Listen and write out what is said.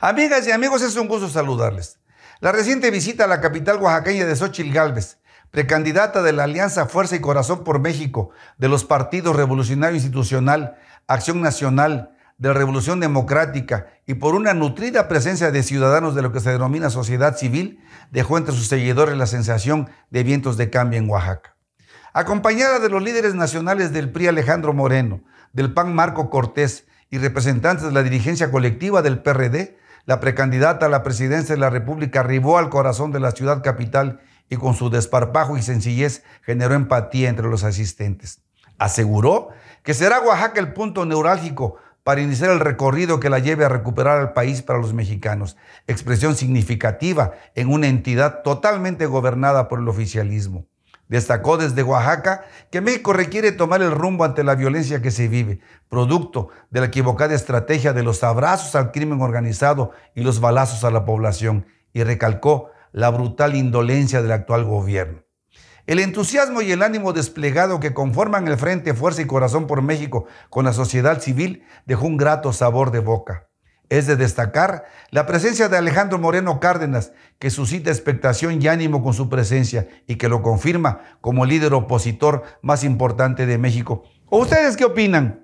Amigas y amigos, es un gusto saludarles. La reciente visita a la capital oaxaqueña de Xochil Gálvez, precandidata de la Alianza Fuerza y Corazón por México, de los partidos Revolucionario Institucional, Acción Nacional, de la Revolución Democrática y por una nutrida presencia de ciudadanos de lo que se denomina sociedad civil, dejó entre sus seguidores la sensación de vientos de cambio en Oaxaca. Acompañada de los líderes nacionales del PRI Alejandro Moreno, del PAN Marco Cortés y representantes de la dirigencia colectiva del PRD, la precandidata a la presidencia de la República arribó al corazón de la ciudad capital y con su desparpajo y sencillez generó empatía entre los asistentes. Aseguró que será Oaxaca el punto neurálgico para iniciar el recorrido que la lleve a recuperar al país para los mexicanos, expresión significativa en una entidad totalmente gobernada por el oficialismo. Destacó desde Oaxaca que México requiere tomar el rumbo ante la violencia que se vive, producto de la equivocada estrategia de los abrazos al crimen organizado y los balazos a la población, y recalcó la brutal indolencia del actual gobierno. El entusiasmo y el ánimo desplegado que conforman el Frente Fuerza y Corazón por México con la sociedad civil dejó un grato sabor de boca. Es de destacar la presencia de Alejandro Moreno Cárdenas, que suscita expectación y ánimo con su presencia y que lo confirma como líder opositor más importante de México. ustedes qué opinan?